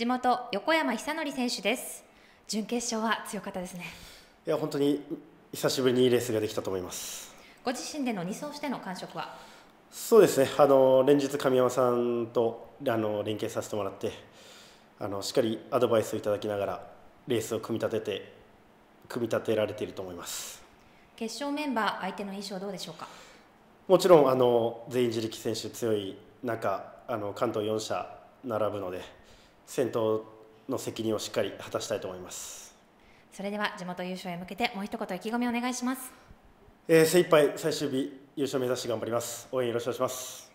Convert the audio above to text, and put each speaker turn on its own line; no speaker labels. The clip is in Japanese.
地元横山久典選手です準決勝は強かったですね
いや本当に久しぶりにいいレースができたと思います
ご自身での2走しての感触は
そうですねあの連日神山さんとあの連携させてもらってあのしっかりアドバイスをいただきながらレースを組み立てて組み立てられていると思います
決勝メンバー相手の印象どうでしょうか
もちろんあの全員自力選手強い中あの関東4社並ぶので先頭の責任をしっかり果たしたいと思います
それでは地元優勝へ向けてもう一言意気込みお願いします、
えー、精一杯最終日優勝目指して頑張ります応援よろしくお願いします